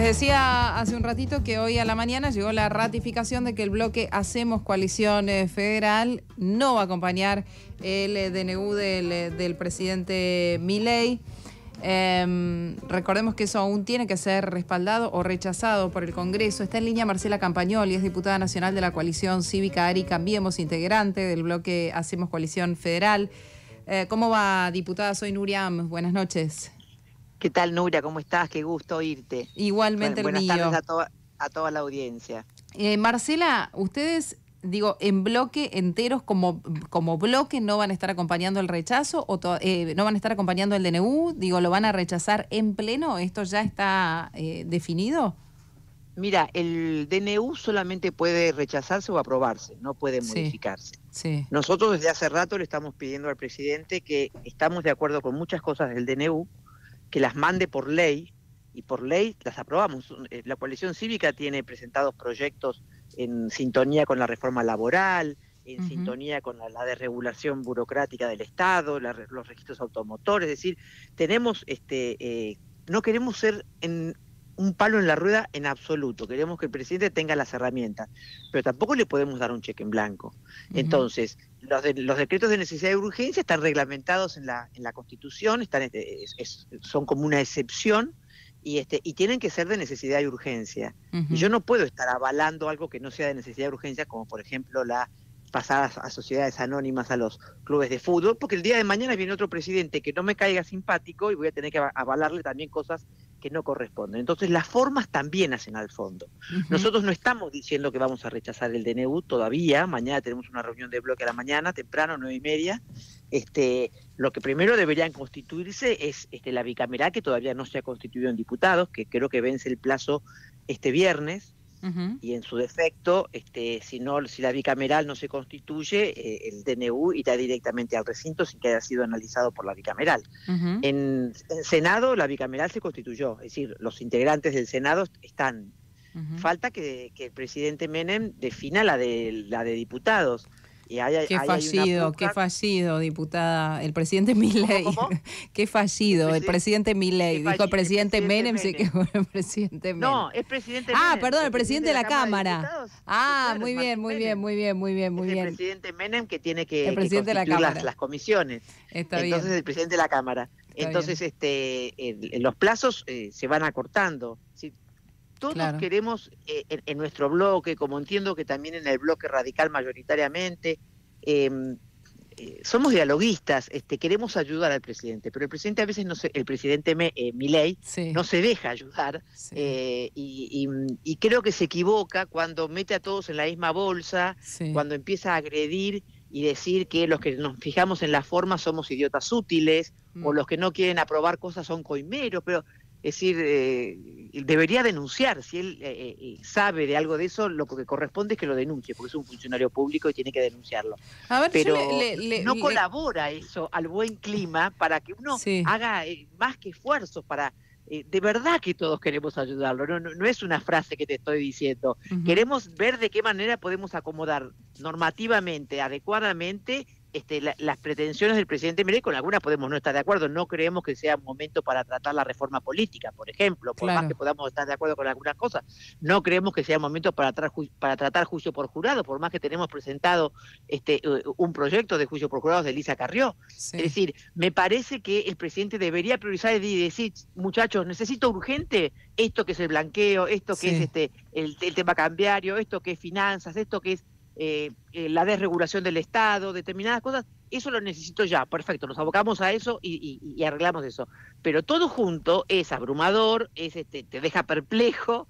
Les decía hace un ratito que hoy a la mañana llegó la ratificación de que el bloque Hacemos Coalición eh, Federal no va a acompañar el eh, DNU eh, del, presidente Milei. Em, recordemos que eso aún tiene que ser respaldado o rechazado por el Congreso. Está en línea Marcela Campañoli, es diputada nacional de la coalición cívica ARI Cambiemos, integrante del bloque Hacemos Coalición Federal. ¿Cómo va, diputada? Soy Nuriam. Buenas noches. ¿Qué tal, Nura? ¿Cómo estás? Qué gusto oírte. Igualmente, bueno, Buenas tardes a, a toda la audiencia. Eh, Marcela, ustedes, digo, en bloque enteros, como, como bloque, no van a estar acompañando el rechazo o eh, no van a estar acompañando el DNU, digo, ¿lo van a rechazar en pleno? ¿Esto ya está eh, definido? Mira, el DNU solamente puede rechazarse o aprobarse, no puede modificarse. Nosotros desde hace rato le estamos pidiendo al presidente que estamos de acuerdo con muchas cosas del DNU, que las mande por ley y por ley las aprobamos. Eh, la coalición cívica tiene presentados proyectos en sintonía con la reforma laboral, en sintonía con la, desregulación burocrática del Estado, los registros automotores, es decir, tenemos este eh, no queremos ser en un palo en la rueda en absoluto. Queremos que el presidente tenga las herramientas, pero tampoco le podemos dar un cheque en blanco. Entonces, los, los, decretos de necesidad y urgencia están reglamentados en la, en la Constitución, están, este, son como una excepción y, este, y tienen que ser de necesidad y urgencia. yo no puedo estar avalando algo que no sea de necesidad y urgencia, como por ejemplo la pasada a sociedades anónimas, a los clubes de fútbol, porque el día de mañana viene otro presidente que no me caiga simpático y voy a tener que avalarle también cosas que no corresponden. Entonces las formas también hacen al fondo. Nosotros no estamos diciendo que vamos a rechazar el DNU todavía, mañana tenemos una reunión de bloque a la mañana, temprano, nueve y media. Este, lo que primero deberían constituirse es este, la bicameral que todavía no se ha constituido en diputados, que creo que vence el plazo este viernes y en su defecto, este, si, no, si la bicameral no se constituye, eh, el DNU irá directamente al recinto sin que haya sido analizado por la bicameral. en, Senado la bicameral se constituyó, es decir, los integrantes del Senado están. Falta que, que, el presidente Menem defina la de, la de diputados qué fallido, qué fallido, diputada. El presidente Milley, Qué fallido, el presidente Milley, Dijo el presidente, Menem, se presidente No, es presidente ah, Menem. Ah, perdón, el presidente, de la, Cámara. ah, muy bien, muy bien, muy bien, muy bien, muy bien. El presidente Menem que tiene que, las, comisiones. Entonces el presidente de la Cámara. Entonces este los plazos eh, se van acortando. Sí, todos queremos eh, en, nuestro bloque, como entiendo que también en el bloque radical mayoritariamente, em, eh, somos dialoguistas, este, queremos ayudar al presidente, pero el presidente a veces no el presidente me, eh, Milei no se deja ayudar y, creo que se equivoca cuando mete a todos en la misma bolsa, cuando empieza a agredir y decir que los que nos fijamos en la forma somos idiotas útiles o mm. los que no quieren aprobar cosas son coimeros, pero es decir, eh, debería denunciar. Si él eh, eh, sabe de algo de eso, lo que corresponde es que lo denuncie, porque es un funcionario público y tiene que denunciarlo. Pero no colabora eso al buen clima para que uno haga más que esfuerzos para... de verdad que todos queremos ayudarlo, no, no, es una frase que te estoy diciendo. Queremos ver de qué manera podemos acomodar normativamente, adecuadamente, este, las pretensiones del presidente Milei, con algunas podemos no estar de acuerdo, no creemos que sea momento para tratar la reforma política, por ejemplo, por más que podamos estar de acuerdo con algunas cosas, no creemos que sea momento para, para tratar juicio por jurado, por más que tenemos presentado este, eh, un proyecto de juicio por jurado de Elisa Carrió. Es decir, me parece que el presidente debería priorizar y decir, muchachos, necesito urgente esto que es el blanqueo, esto que es este el, el, tema cambiario, esto que es finanzas, esto que es eh, eh, la desregulación del Estado, determinadas cosas, eso lo necesito ya, perfecto, nos abocamos a eso y, arreglamos eso. Pero todo junto es abrumador, es este, te deja perplejo,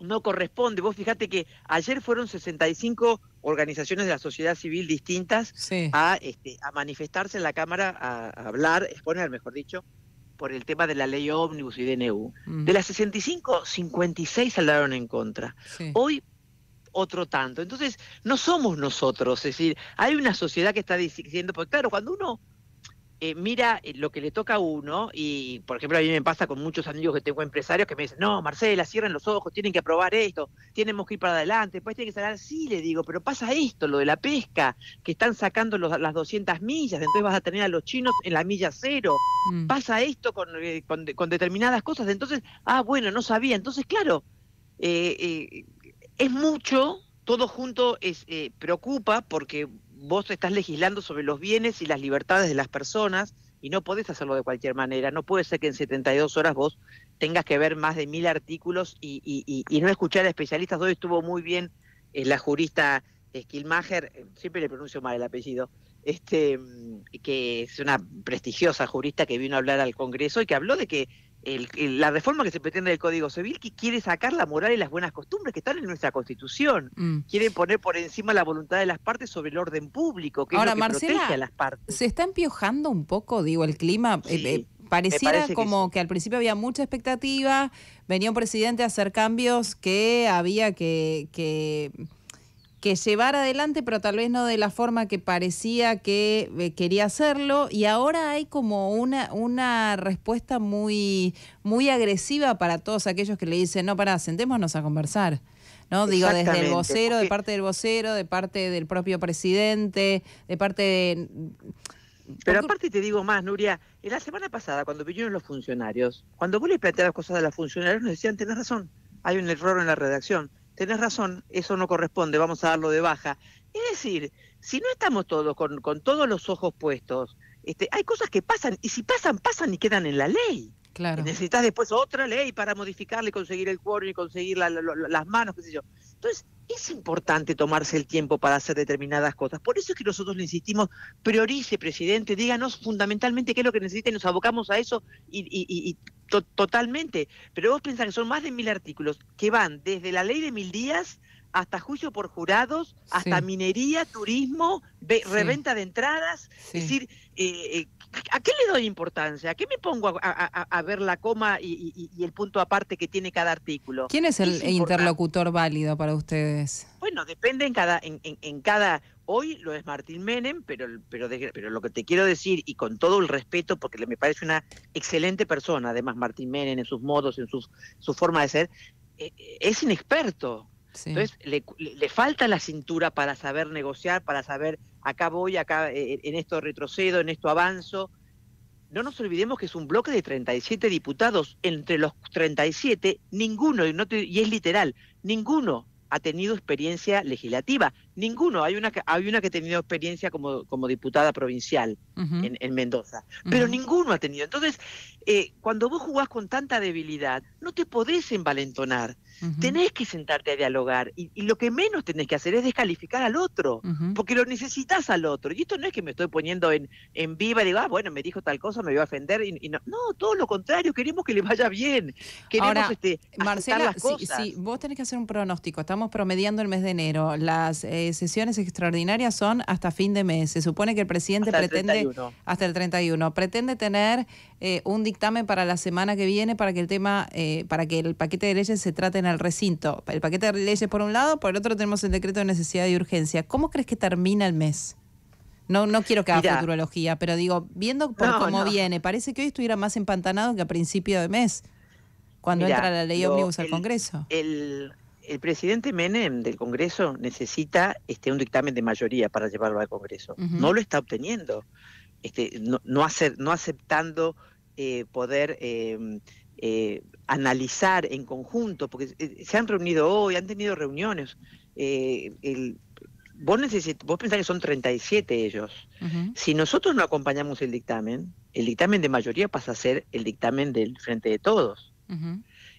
no corresponde. Vos fijate que ayer fueron 65 organizaciones de la sociedad civil distintas este, a, manifestarse en la Cámara, a, hablar, exponer, mejor dicho, por el tema de la ley ómnibus y DNU. De las 65, 56 hablaron en contra. Hoy otro tanto. Entonces, no somos nosotros, es decir, hay una sociedad que está diciendo, pues claro, cuando uno eh, mira eh, lo que le toca a uno, y por ejemplo a mí me pasa con muchos amigos que tengo empresarios que me dicen, no, Marcela, cierren los ojos, tienen que aprobar esto, tenemos que ir para adelante, después pues tienen que salir, sí, le digo, pero pasa esto, lo de la pesca, que están sacando las 200 millas, entonces vas a tener a los chinos en la milla cero, mm. pasa esto eh, con, determinadas cosas, entonces, ah, bueno, no sabía, entonces, claro, es mucho, todo junto es, eh, preocupa porque vos estás legislando sobre los bienes y las libertades de las personas y no podés hacerlo de cualquier manera. No puede ser que en 72 horas vos tengas que ver más de mil artículos y, no escuchar a especialistas. Hoy estuvo muy bien eh, la jurista Skilmacher, eh, siempre le pronuncio mal el apellido, este, que es una prestigiosa jurista que vino a hablar al Congreso y que habló de que el, la reforma que se pretende del Código Civil, que quiere sacar la moral y las buenas costumbres que están en nuestra Constitución. Mm. Quieren poner por encima la voluntad de las partes sobre el orden público, que Ahora, es lo que protege a las partes. Se está empiojando un poco, digo, el clima. Eh, eh, pareciera como que, al principio había mucha expectativa, venía un presidente a hacer cambios que había que que llevar adelante, pero tal vez no de la forma que parecía que eh, quería hacerlo. Y ahora hay como una, una respuesta muy, muy agresiva para todos aquellos que le dicen, no, pará, sentémonos a conversar. ¿no? Digo, desde el vocero, de parte del vocero, de parte del propio presidente, de parte de... Mm, pero aparte te digo más, Nuria, en la semana pasada, cuando vinieron los funcionarios, cuando vos les las cosas a los funcionarios, nos decían, tenés razón, hay un error en la redacción tenés razón, eso no corresponde, vamos a darlo de baja. Es decir, si no estamos todos con, todos los ojos puestos, este, hay cosas que pasan, y si pasan, pasan y quedan en la ley. Claro. Necesitas después otra ley para modificarla y conseguir el quórum y conseguir las manos, qué sé yo. Entonces, es importante tomarse el tiempo para hacer determinadas cosas. Por eso es que nosotros le insistimos, priorice, presidente, díganos fundamentalmente qué es lo que necesita y nos abocamos a eso y, y, y totalmente. Pero vos pensás que son más de mil artículos que van desde la ley de mil días hasta juicio por jurados, hasta minería, turismo, reventa de entradas. Es decir, eh, eh, ¿a qué le doy importancia? ¿A qué me pongo a, ver la coma y, el punto aparte que tiene cada artículo? ¿Quién es el interlocutor válido para ustedes? Bueno, depende en cada, en, cada Hoy lo es Martín Menem, pero, pero, pero lo que te quiero decir, y con todo el respeto, porque me parece una excelente persona, además Martín Menem, en sus modos, en sus, su forma de ser, eh, es inexperto. Entonces, le, falta la cintura para saber negociar, para saber, acá voy, acá eh, eh, en esto retrocedo, en esto avanzo. No nos olvidemos que es un bloque de 37 diputados. Entre los 37, ninguno, y, no y es literal, ninguno ha tenido experiencia legislativa. Ninguno. Hay una que, hay una que ha tenido experiencia como, como diputada provincial en, Mendoza. Pero ninguno ha tenido. Entonces, eh, cuando vos jugás con tanta debilidad, no te podés envalentonar. Tenés que sentarte a dialogar y, lo que menos tenés que hacer es descalificar al otro, porque lo necesitas al otro. Y esto no es que me estoy poniendo en, en viva y digo, ah, bueno, me dijo tal cosa, me voy a ofender. Y, no. no, todo lo contrario, queremos que le vaya bien. Queremos Ahora, este, Marcela, las cosas. Si, vos tenés que hacer un pronóstico. Estamos promediando el mes de enero. Las eh, sesiones extraordinarias son hasta fin de mes. Se supone que el presidente hasta pretende. El hasta el 31. Pretende tener eh, un dictamen para la semana que viene para que el tema, eh, para que el paquete de leyes se trate en al el recinto. El paquete de leyes por un lado, por el otro tenemos el decreto de necesidad y urgencia. ¿Cómo crees que termina el mes? No, no quiero que haga futurología, pero digo, viendo por cómo viene, parece que hoy estuviera más empantanado que a principio de mes, cuando entra la ley Omnibus al Congreso. El, presidente Menem del Congreso necesita este, un dictamen de mayoría para llevarlo al Congreso. No lo está obteniendo, este, no, no aceptando eh, poder eh, eh, analizar en conjunto, porque eh, se han reunido hoy, han tenido reuniones. Eh, vos, necesit, vos pensás que son 37 ellos. Si nosotros no acompañamos el dictamen, el dictamen de mayoría pasa a ser el dictamen del frente de todos.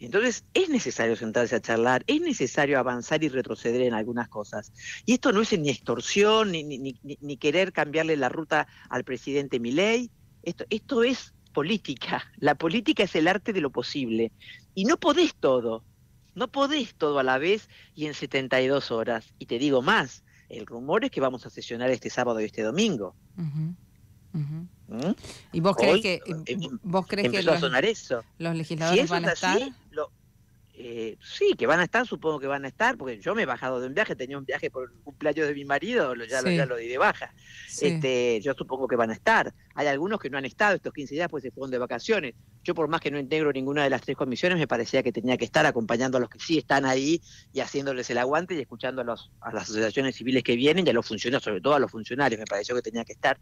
Entonces es necesario sentarse a charlar, es necesario avanzar y retroceder en algunas cosas. Y esto no es ni extorsión, ni, querer cambiarle la ruta al presidente Milei. Esto, esto es política. La política es el arte de lo posible. Y no podés todo. No podés todo a la vez y en 72 horas. Y te digo más, el rumor es que vamos a sesionar este sábado y este domingo. ¿Mm? ¿Y vos crees que, em, vos crees que los, a sonar eso. legisladores van a estar? Así, eh, sí, que van a estar, supongo que van a estar, porque yo me he bajado de un viaje, tenía un viaje por un cumpleaños de mi marido, ya, lo, di de baja. Este, yo supongo que van a estar. Hay algunos que no han estado estos 15 días, pues se fueron de vacaciones. Yo por más que no integro ninguna de las tres comisiones, me parecía que tenía que estar acompañando a los que sí están ahí y haciéndoles el aguante y escuchando a, los, a las asociaciones civiles que vienen y a los funcionarios, sobre todo a los funcionarios, me pareció que tenía que estar.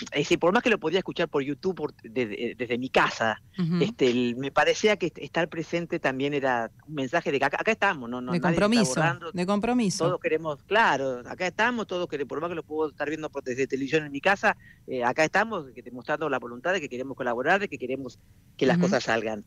Es decir, por más que lo podía escuchar por YouTube eh, desde, mi casa, este, me parecía que estar presente también era un mensaje de que acá, estamos, no, de compromiso, de compromiso. Todos queremos, claro, acá estamos, todos queremos, por más que lo puedo estar viendo desde televisión en mi casa, eh, acá estamos, que, demostrando la voluntad de que queremos colaborar, de que queremos que las cosas salgan.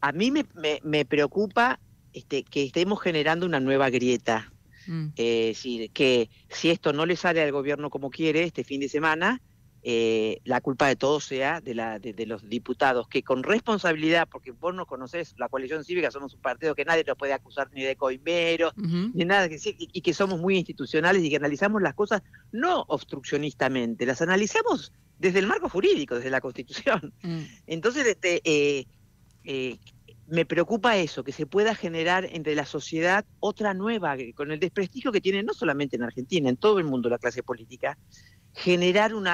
A mí me, preocupa este, que estemos generando una nueva grieta. Mm. es eh, decir, que si esto no le sale al gobierno como quiere este fin de semana, eh, la culpa de todo sea de, la, de, los diputados, que con responsabilidad, porque vos no conocés la coalición cívica, somos un partido que nadie nos puede acusar ni de coimero, ni nada y, que somos muy institucionales y que analizamos las cosas no obstruccionistamente, las analizamos desde el marco jurídico, desde la Constitución. Mm. Entonces, este, eh, eh, me preocupa eso, que se pueda generar entre la sociedad otra nueva, con el desprestigio que tiene no solamente en Argentina, en todo el mundo la clase política, generar un,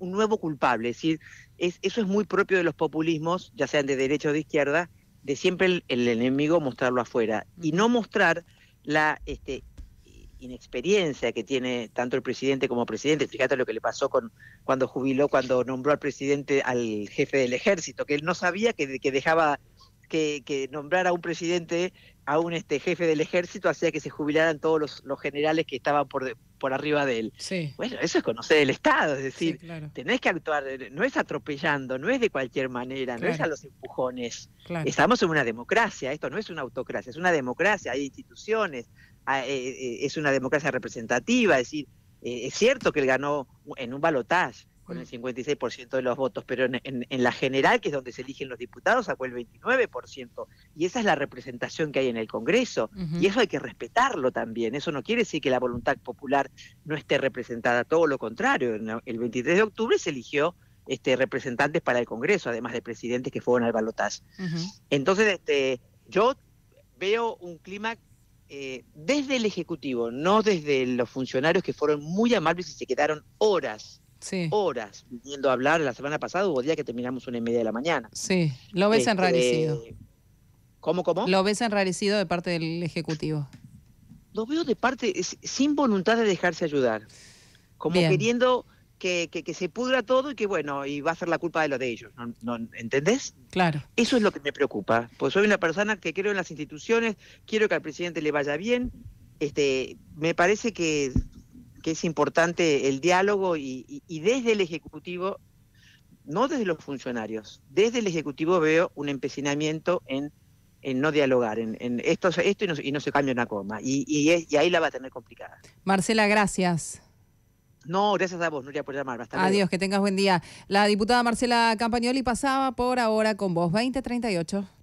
nuevo culpable. Es decir, eso es muy propio de los populismos, ya sean de derecha o de izquierda, de siempre el, enemigo mostrarlo afuera mm. y no mostrar la este, inexperiencia que tiene tanto el presidente como presidente. Fíjate lo que le pasó con cuando jubiló, cuando nombró al presidente al jefe del ejército, que él no sabía que, dejaba que, que nombrara a un presidente a un este jefe del ejército hacía que se jubilaran todos los, generales que estaban por, por arriba de él. Bueno, eso es conocer el Estado, es decir, tenés que actuar, no es atropellando, no es de cualquier manera, no es a los empujones. Estamos en una democracia, esto no es una autocracia, es una democracia, hay instituciones, eh, eh, es una democracia representativa, es decir, eh, es cierto que él ganó en un balotaje con el 56% de los votos, pero en, la general, que es donde se eligen los diputados, sacó el 29%. Y esa es la representación que hay en el Congreso. Y eso hay que respetarlo también. Eso no quiere decir que la voluntad popular no esté representada, todo lo contrario. El 23 de octubre se eligió este, representantes para el Congreso, además de presidentes que fueron al balotaje. Entonces, este, yo veo un clima eh, desde el Ejecutivo, no desde los funcionarios que fueron muy amables y se quedaron horas horas viniendo a hablar. La semana pasada hubo día que terminamos una y media de la mañana. Sí, lo ves este, enrarecido. ¿Cómo, cómo? Lo ves enrarecido de parte del Ejecutivo. Lo veo de parte, sin voluntad de dejarse ayudar. Como queriendo que, se pudra todo y que bueno, y va a ser la culpa de lo de ellos, ¿no? ¿entendés? Claro. Eso es lo que me preocupa, pues soy una persona que creo en las instituciones, quiero que al presidente le vaya bien, este, me parece que, es importante el diálogo y, desde el Ejecutivo, no desde los funcionarios, desde el Ejecutivo veo un empecinamiento en en no dialogar, en, en esto, esto y, no, se cambia una coma. Y, y ahí la va a tener complicada. Marcela, gracias. No, gracias a vos, Nuria, por llamar. Hasta Adiós, que tengas buen día. La diputada Marcela Campagnoli pasaba por ahora con vos, 2038.